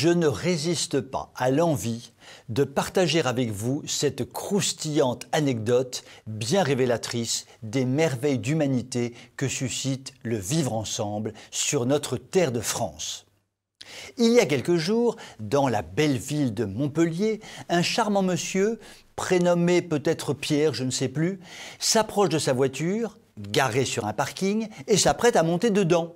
je ne résiste pas à l'envie de partager avec vous cette croustillante anecdote bien révélatrice des merveilles d'humanité que suscite le vivre ensemble sur notre terre de France. Il y a quelques jours, dans la belle ville de Montpellier, un charmant monsieur, prénommé peut-être Pierre, je ne sais plus, s'approche de sa voiture, garée sur un parking, et s'apprête à monter dedans.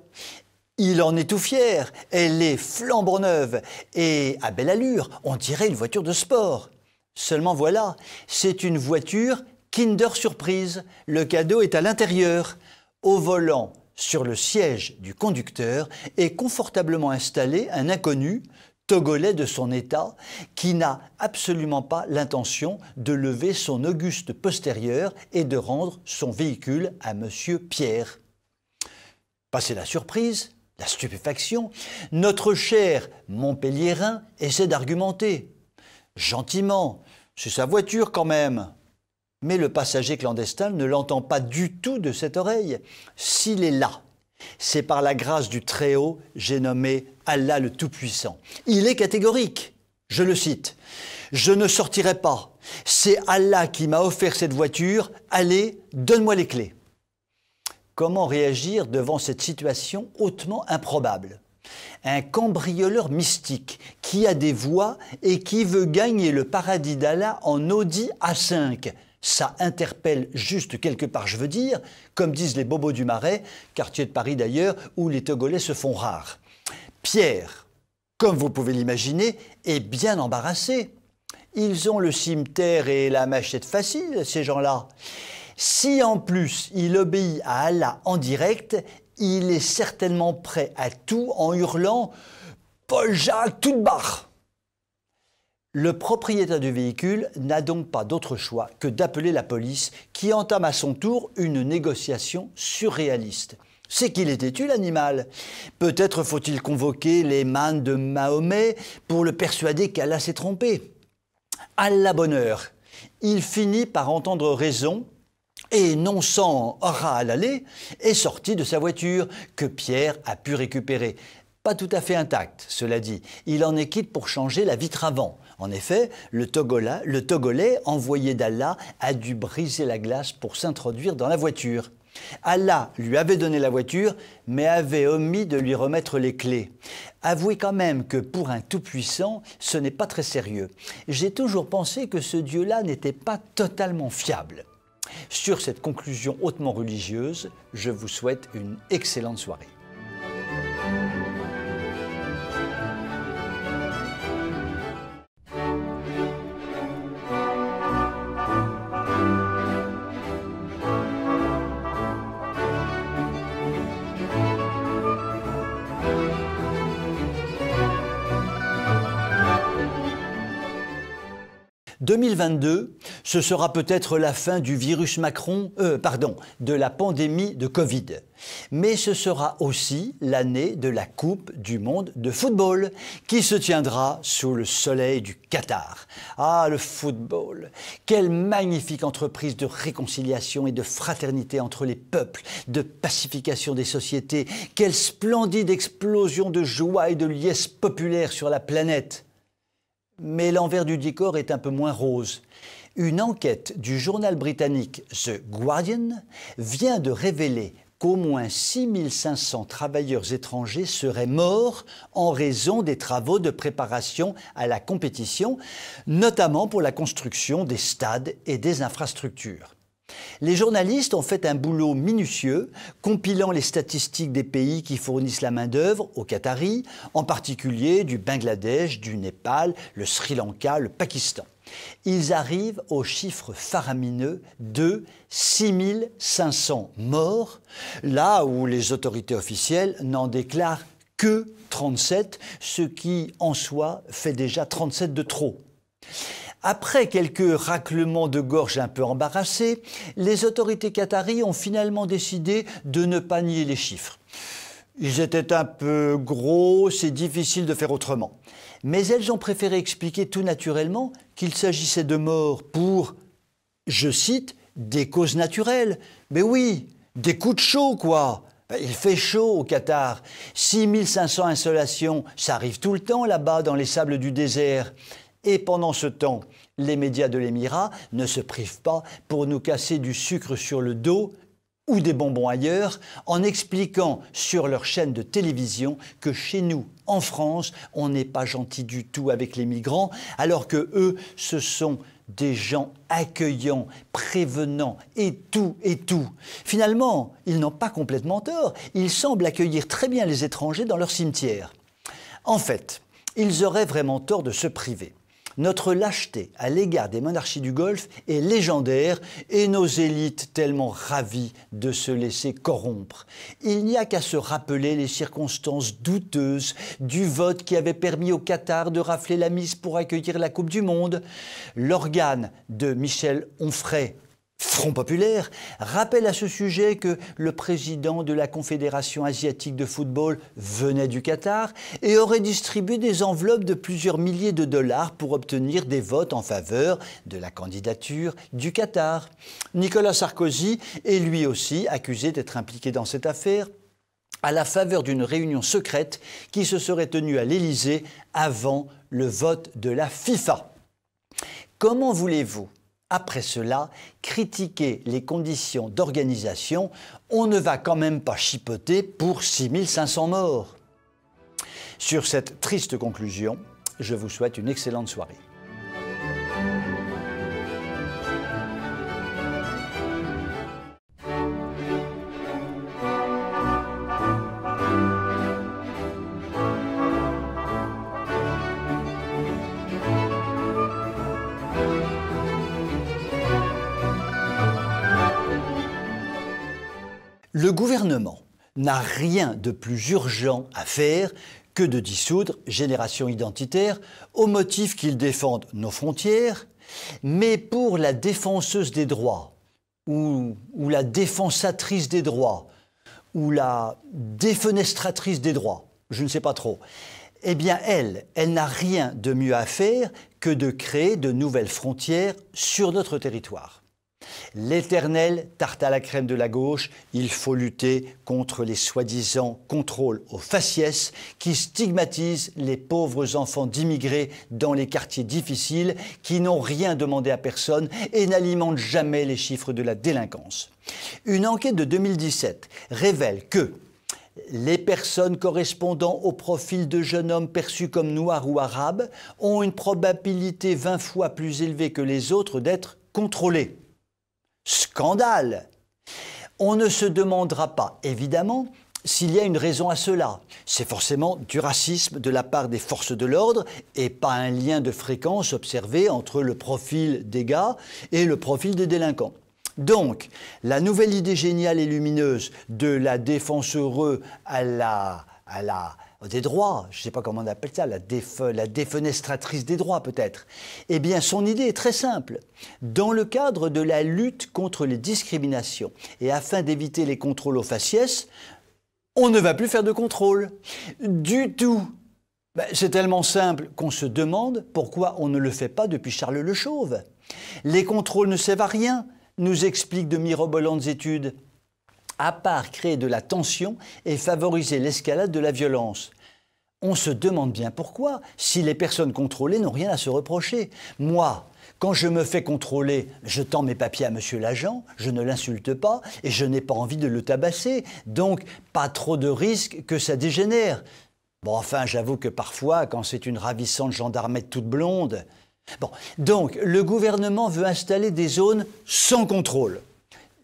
Il en est tout fier, elle est flambant neuve et à belle allure, on dirait une voiture de sport. Seulement voilà, c'est une voiture Kinder Surprise. Le cadeau est à l'intérieur. Au volant, sur le siège du conducteur, est confortablement installé un inconnu, togolais de son état, qui n'a absolument pas l'intention de lever son auguste postérieur et de rendre son véhicule à M. Pierre. Passez la surprise, la stupéfaction, notre cher Montpelliérain essaie d'argumenter. Gentiment, c'est sa voiture quand même. Mais le passager clandestin ne l'entend pas du tout de cette oreille. S'il est là, c'est par la grâce du Très-Haut, j'ai nommé Allah le Tout-Puissant. Il est catégorique. Je le cite. Je ne sortirai pas. C'est Allah qui m'a offert cette voiture. Allez, donne-moi les clés. Comment réagir devant cette situation hautement improbable un cambrioleur mystique qui a des voix et qui veut gagner le paradis d'Allah en Audi A5. Ça interpelle juste quelque part, je veux dire, comme disent les bobos du Marais, quartier de Paris d'ailleurs, où les Togolais se font rares. Pierre, comme vous pouvez l'imaginer, est bien embarrassé. Ils ont le cimetière et la machette facile, ces gens-là. Si en plus il obéit à Allah en direct, il est certainement prêt à tout en hurlant Paul Jacques tout barre Le propriétaire du véhicule n'a donc pas d'autre choix que d'appeler la police qui entame à son tour une négociation surréaliste. C'est qu'il était têtu l'animal. Peut-être faut-il convoquer les mains de Mahomet pour le persuader qu'Allah s'est trompé. À la bonne heure, il finit par entendre raison et non sans aura à l'aller, est sorti de sa voiture, que Pierre a pu récupérer. Pas tout à fait intact, cela dit. Il en est quitte pour changer la vitre avant. En effet, le, Togola, le Togolais, envoyé d'Allah, a dû briser la glace pour s'introduire dans la voiture. Allah lui avait donné la voiture, mais avait omis de lui remettre les clés. Avouez quand même que pour un tout-puissant, ce n'est pas très sérieux. J'ai toujours pensé que ce Dieu-là n'était pas totalement fiable. Sur cette conclusion hautement religieuse, je vous souhaite une excellente soirée. 2022, ce sera peut-être la fin du virus Macron, euh, pardon, de la pandémie de Covid. Mais ce sera aussi l'année de la Coupe du monde de football qui se tiendra sous le soleil du Qatar. Ah, le football Quelle magnifique entreprise de réconciliation et de fraternité entre les peuples, de pacification des sociétés. Quelle splendide explosion de joie et de liesse populaire sur la planète mais l'envers du décor est un peu moins rose. Une enquête du journal britannique The Guardian vient de révéler qu'au moins 6500 travailleurs étrangers seraient morts en raison des travaux de préparation à la compétition, notamment pour la construction des stades et des infrastructures. Les journalistes ont fait un boulot minutieux, compilant les statistiques des pays qui fournissent la main-d'œuvre aux Qataris, en particulier du Bangladesh, du Népal, le Sri Lanka, le Pakistan. Ils arrivent au chiffre faramineux de 6500 morts, là où les autorités officielles n'en déclarent que 37, ce qui en soi fait déjà 37 de trop. Après quelques raclements de gorge un peu embarrassés, les autorités qataries ont finalement décidé de ne pas nier les chiffres. Ils étaient un peu gros, c'est difficile de faire autrement. Mais elles ont préféré expliquer tout naturellement qu'il s'agissait de morts pour, je cite, des causes naturelles. Mais oui, des coups de chaud, quoi. Il fait chaud au Qatar. 6500 insolations, ça arrive tout le temps là-bas dans les sables du désert. Et pendant ce temps, les médias de l'Émirat ne se privent pas pour nous casser du sucre sur le dos ou des bonbons ailleurs, en expliquant sur leur chaîne de télévision que chez nous, en France, on n'est pas gentil du tout avec les migrants, alors que eux, ce sont des gens accueillants, prévenants, et tout, et tout. Finalement, ils n'ont pas complètement tort, ils semblent accueillir très bien les étrangers dans leur cimetière. En fait, ils auraient vraiment tort de se priver. Notre lâcheté à l'égard des monarchies du Golfe est légendaire et nos élites tellement ravies de se laisser corrompre. Il n'y a qu'à se rappeler les circonstances douteuses du vote qui avait permis au Qatar de rafler la mise pour accueillir la Coupe du Monde. L'organe de Michel Onfray Front populaire, rappelle à ce sujet que le président de la Confédération asiatique de football venait du Qatar et aurait distribué des enveloppes de plusieurs milliers de dollars pour obtenir des votes en faveur de la candidature du Qatar. Nicolas Sarkozy est lui aussi accusé d'être impliqué dans cette affaire à la faveur d'une réunion secrète qui se serait tenue à l'Élysée avant le vote de la FIFA. Comment voulez-vous après cela, critiquer les conditions d'organisation, on ne va quand même pas chipoter pour 6500 morts. Sur cette triste conclusion, je vous souhaite une excellente soirée. rien de plus urgent à faire que de dissoudre Génération Identitaire au motif qu'ils défendent nos frontières, mais pour la défenseuse des droits, ou, ou la défensatrice des droits, ou la défenestratrice des droits, je ne sais pas trop, eh bien elle, elle n'a rien de mieux à faire que de créer de nouvelles frontières sur notre territoire. L'éternel tarte à la crème de la gauche, il faut lutter contre les soi-disant contrôles aux faciès qui stigmatisent les pauvres enfants d'immigrés dans les quartiers difficiles qui n'ont rien demandé à personne et n'alimentent jamais les chiffres de la délinquance. Une enquête de 2017 révèle que les personnes correspondant au profil de jeunes hommes perçus comme noirs ou arabes ont une probabilité 20 fois plus élevée que les autres d'être contrôlées. Scandale On ne se demandera pas, évidemment, s'il y a une raison à cela. C'est forcément du racisme de la part des forces de l'ordre et pas un lien de fréquence observé entre le profil des gars et le profil des délinquants. Donc, la nouvelle idée géniale et lumineuse de la défense heureux à la, à la euh, des droits, je ne sais pas comment on appelle ça, la, défenestratrice des droits peut-être. Eh bien, son idée est très simple. Dans le cadre de la lutte contre les discriminations et afin d'éviter les contrôles aux faciès, on ne va plus faire de contrôles. Du tout. Ben, c'est tellement simple qu'on se demande pourquoi on ne le fait pas depuis Charles le Chauve. Les contrôles ne servent à rien, nous expliquent de mirobolantes études à part créer de la tension et favoriser l'escalade de la violence. On se demande bien pourquoi, si les personnes contrôlées n'ont rien à se reprocher. Moi, quand je me fais contrôler, je tends mes papiers à monsieur l'agent, je ne l'insulte pas et je n'ai pas envie de le tabasser. Donc, pas trop de risques que ça dégénère. Bon, enfin, j'avoue que parfois, quand c'est une ravissante gendarmette toute blonde. Bon, donc, le gouvernement veut installer des zones sans contrôle.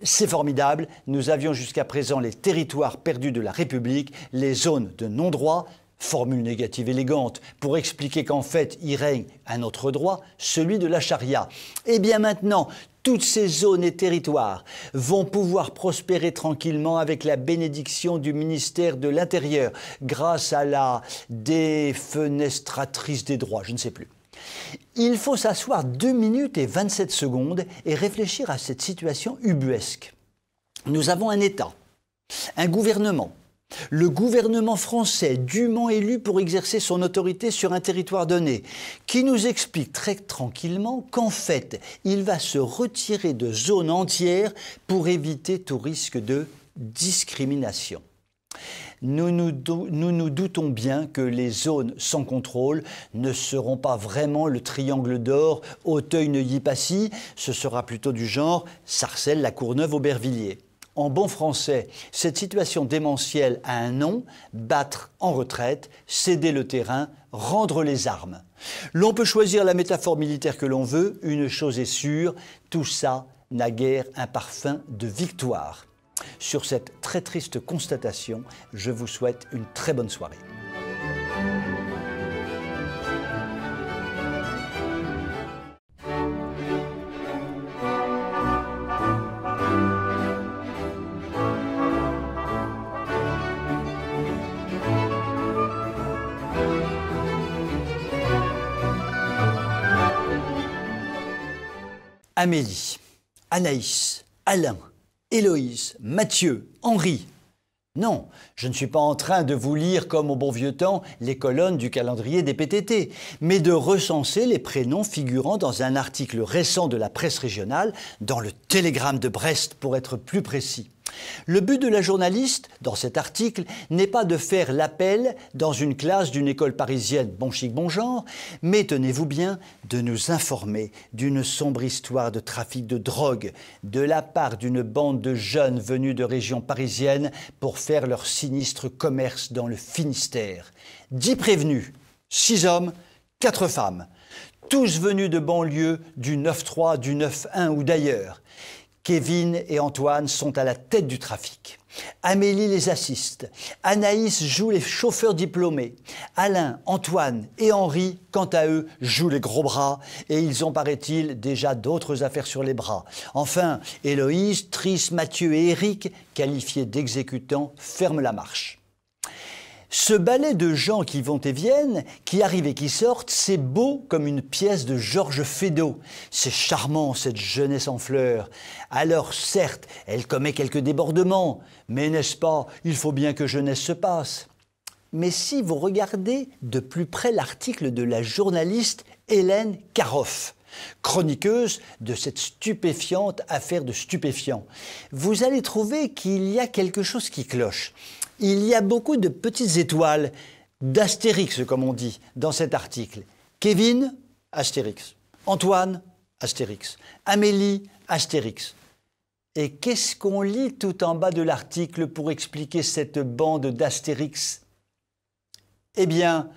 C'est formidable, nous avions jusqu'à présent les territoires perdus de la République, les zones de non-droit, formule négative élégante, pour expliquer qu'en fait il règne un autre droit, celui de la charia. Et eh bien maintenant, toutes ces zones et territoires vont pouvoir prospérer tranquillement avec la bénédiction du ministère de l'Intérieur grâce à la défenestratrice des droits, je ne sais plus. Il faut s'asseoir 2 minutes et 27 secondes et réfléchir à cette situation ubuesque. Nous avons un État, un gouvernement, le gouvernement français, dûment élu pour exercer son autorité sur un territoire donné, qui nous explique très tranquillement qu'en fait, il va se retirer de zones entières pour éviter tout risque de discrimination nous nous, doutons bien que les zones sans contrôle ne seront pas vraiment le triangle d'or Auteuil-Neuilly-Passy, ce sera plutôt du genre Sarcelles-La Courneuve-Aubervilliers. En bon français, cette situation démentielle a un nom, battre en retraite, céder le terrain, rendre les armes. L'on peut choisir la métaphore militaire que l'on veut, une chose est sûre, tout ça n'a guère un parfum de victoire. Sur cette très triste constatation, je vous souhaite une très bonne soirée. Amélie, Anaïs, Alain, Héloïse, Mathieu, Henri. Non, je ne suis pas en train de vous lire comme au bon vieux temps les colonnes du calendrier des PTT, mais de recenser les prénoms figurant dans un article récent de la presse régionale, dans le Télégramme de Brest pour être plus précis. Le but de la journaliste, dans cet article, n'est pas de faire l'appel dans une classe d'une école parisienne bon chic bon genre, mais tenez-vous bien, de nous informer d'une sombre histoire de trafic de drogue de la part d'une bande de jeunes venus de régions parisiennes pour faire leur sinistre commerce dans le Finistère. Dix prévenus, six hommes, quatre femmes, tous venus de banlieue du 9-3, du 9-1 ou d'ailleurs. Kevin et Antoine sont à la tête du trafic. Amélie les assiste. Anaïs joue les chauffeurs diplômés. Alain, Antoine et Henri, quant à eux, jouent les gros bras et ils ont, paraît-il, déjà d'autres affaires sur les bras. Enfin, Héloïse, Tris, Mathieu et Eric, qualifiés d'exécutants, ferment la marche. Ce ballet de gens qui vont et viennent, qui arrivent et qui sortent, c'est beau comme une pièce de Georges Feydeau. C'est charmant, cette jeunesse en fleurs. Alors certes, elle commet quelques débordements, mais n'est-ce pas, il faut bien que jeunesse se passe. Mais si vous regardez de plus près l'article de la journaliste Hélène Karoff, chroniqueuse de cette stupéfiante affaire de stupéfiants, vous allez trouver qu'il y a quelque chose qui cloche. Il y a beaucoup de petites étoiles, d'astérix comme on dit, dans cet article. Kevin, astérix. Antoine, astérix. Amélie, astérix. Et qu'est-ce qu'on lit tout en bas de l'article pour expliquer cette bande d'astérix Eh bien,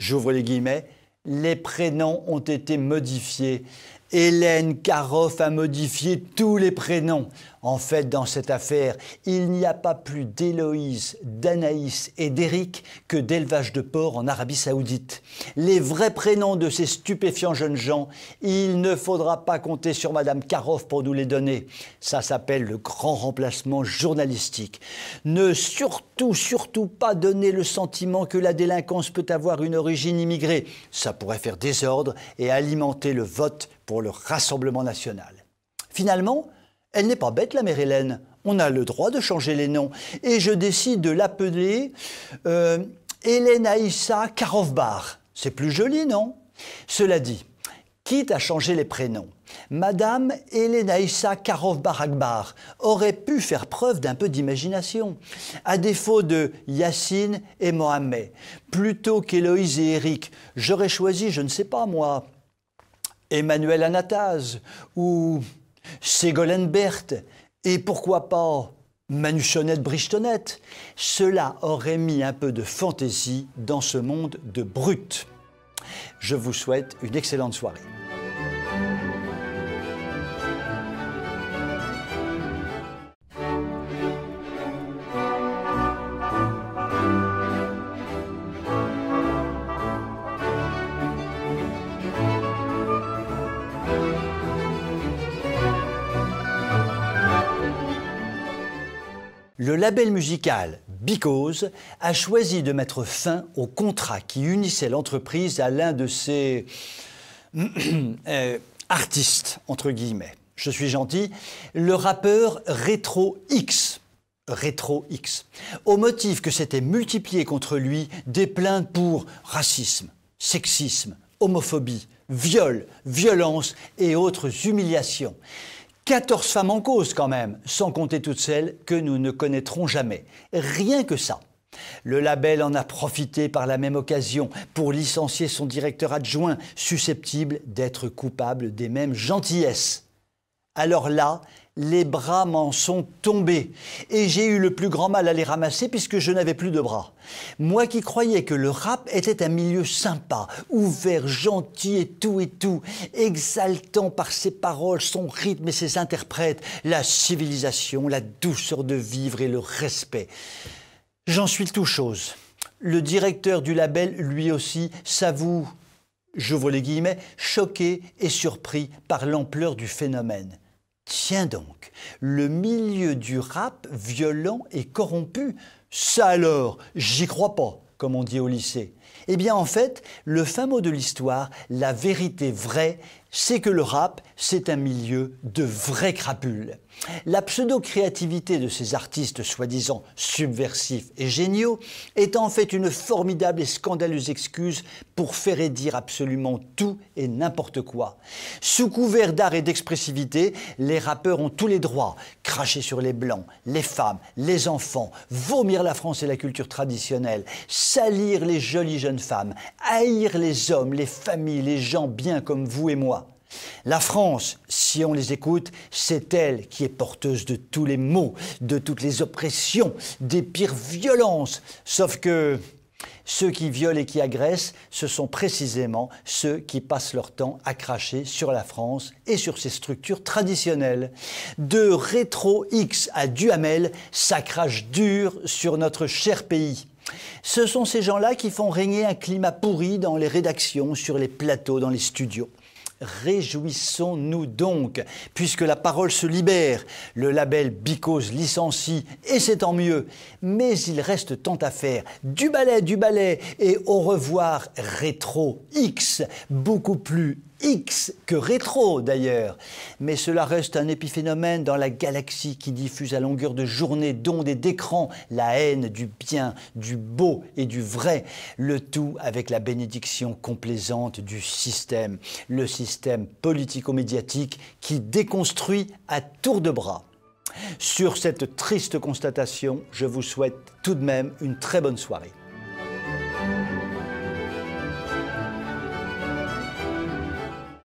j'ouvre les guillemets, les prénoms ont été modifiés. Hélène Karoff a modifié tous les prénoms. En fait, dans cette affaire, il n'y a pas plus d'Héloïse, d'Anaïs et d'Éric que d'élevage de porcs en Arabie saoudite. Les vrais prénoms de ces stupéfiants jeunes gens, il ne faudra pas compter sur Madame Karoff pour nous les donner. Ça s'appelle le grand remplacement journalistique. Ne surtout, surtout pas donner le sentiment que la délinquance peut avoir une origine immigrée. Ça pourrait faire désordre et alimenter le vote pour le Rassemblement national. Finalement, elle n'est pas bête, la mère Hélène. On a le droit de changer les noms. Et je décide de l'appeler euh, Hélène Aïssa Karovbar. C'est plus joli, non Cela dit, quitte à changer les prénoms, Madame Aïssa Karovbar Akbar aurait pu faire preuve d'un peu d'imagination, à défaut de Yacine et Mohamed. Plutôt qu'Éloïse et Eric, j'aurais choisi, je ne sais pas moi, Emmanuel Anatase ou Ségolène Berthe et pourquoi pas Manuchonnette Brichetonnette, cela aurait mis un peu de fantaisie dans ce monde de brut. Je vous souhaite une excellente soirée. le label musical Because a choisi de mettre fin au contrat qui unissait l'entreprise à l'un de ses euh, artistes, entre guillemets. Je suis gentil, le rappeur Retro X. Retro X, au motif que s'étaient multipliées contre lui des plaintes pour racisme, sexisme, homophobie, viol, violence et autres humiliations. 14 femmes en cause quand même, sans compter toutes celles que nous ne connaîtrons jamais. Rien que ça. Le label en a profité par la même occasion pour licencier son directeur adjoint, susceptible d'être coupable des mêmes gentillesses. Alors là, les bras m'en sont tombés, et j'ai eu le plus grand mal à les ramasser puisque je n'avais plus de bras. Moi qui croyais que le rap était un milieu sympa, ouvert, gentil et tout et tout, exaltant par ses paroles, son rythme et ses interprètes, la civilisation, la douceur de vivre et le respect. J'en suis tout chose. Le directeur du label, lui aussi, s'avoue, j'ouvre les guillemets, choqué et surpris par l'ampleur du phénomène. Tiens donc, le milieu du rap violent et corrompu, ça alors, j'y crois pas, comme on dit au lycée. Eh bien en fait, le fin mot de l'histoire, la vérité vraie, c'est que le rap, c'est un milieu de vraies crapules. La pseudo-créativité de ces artistes soi-disant subversifs et géniaux est en fait une formidable et scandaleuse excuse pour faire et dire absolument tout et n'importe quoi. Sous couvert d'art et d'expressivité, les rappeurs ont tous les droits. Cracher sur les blancs, les femmes, les enfants, vomir la France et la culture traditionnelle, salir les jolies jeunes femmes, haïr les hommes, les familles, les gens bien comme vous et moi. La France, si on les écoute, c'est elle qui est porteuse de tous les maux, de toutes les oppressions, des pires violences. Sauf que ceux qui violent et qui agressent, ce sont précisément ceux qui passent leur temps à cracher sur la France et sur ses structures traditionnelles. De Rétro X à Duhamel, ça crache dur sur notre cher pays. Ce sont ces gens-là qui font régner un climat pourri dans les rédactions, sur les plateaux, dans les studios. Réjouissons-nous donc, puisque la parole se libère. Le label Bicose licencie, et c'est tant mieux. Mais il reste tant à faire. Du ballet, du ballet et au revoir rétro X, beaucoup plus X que rétro d'ailleurs. Mais cela reste un épiphénomène dans la galaxie qui diffuse à longueur de journée d'ondes et d'écrans la haine du bien, du beau et du vrai, le tout avec la bénédiction complaisante du système, le système politico-médiatique qui déconstruit à tour de bras. Sur cette triste constatation, je vous souhaite tout de même une très bonne soirée.